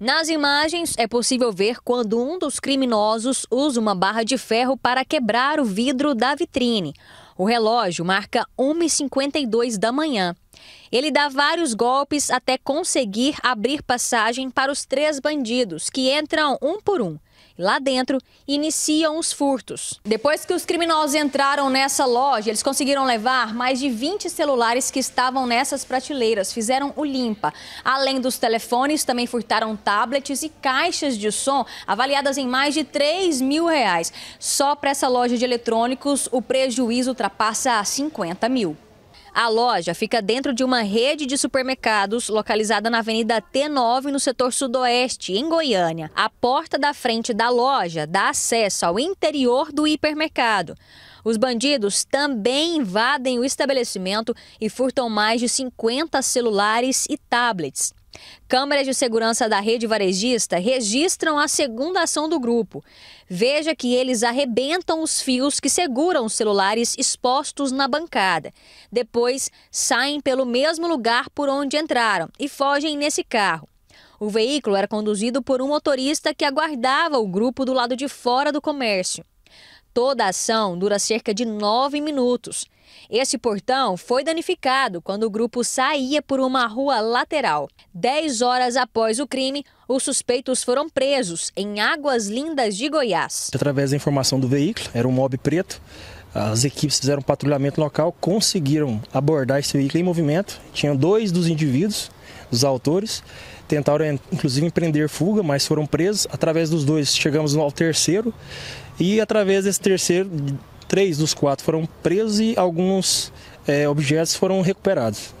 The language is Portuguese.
Nas imagens, é possível ver quando um dos criminosos usa uma barra de ferro para quebrar o vidro da vitrine. O relógio marca 1h52 da manhã. Ele dá vários golpes até conseguir abrir passagem para os três bandidos, que entram um por um. Lá dentro, iniciam os furtos. Depois que os criminosos entraram nessa loja, eles conseguiram levar mais de 20 celulares que estavam nessas prateleiras, fizeram o limpa. Além dos telefones, também furtaram tablets e caixas de som, avaliadas em mais de 3 mil reais. Só para essa loja de eletrônicos, o prejuízo ultrapassa 50 mil. A loja fica dentro de uma rede de supermercados localizada na Avenida T9, no setor sudoeste, em Goiânia. A porta da frente da loja dá acesso ao interior do hipermercado. Os bandidos também invadem o estabelecimento e furtam mais de 50 celulares e tablets. Câmeras de segurança da rede varejista registram a segunda ação do grupo. Veja que eles arrebentam os fios que seguram os celulares expostos na bancada. Depois, saem pelo mesmo lugar por onde entraram e fogem nesse carro. O veículo era conduzido por um motorista que aguardava o grupo do lado de fora do comércio. Toda a ação dura cerca de nove minutos. Esse portão foi danificado quando o grupo saía por uma rua lateral. Dez horas após o crime, os suspeitos foram presos em Águas Lindas de Goiás. Através da informação do veículo, era um mob preto, as equipes fizeram um patrulhamento local, conseguiram abordar esse veículo em movimento. Tinham dois dos indivíduos, dos autores, tentaram inclusive empreender fuga, mas foram presos. Através dos dois, chegamos ao terceiro e através desse terceiro, três dos quatro foram presos e alguns é, objetos foram recuperados.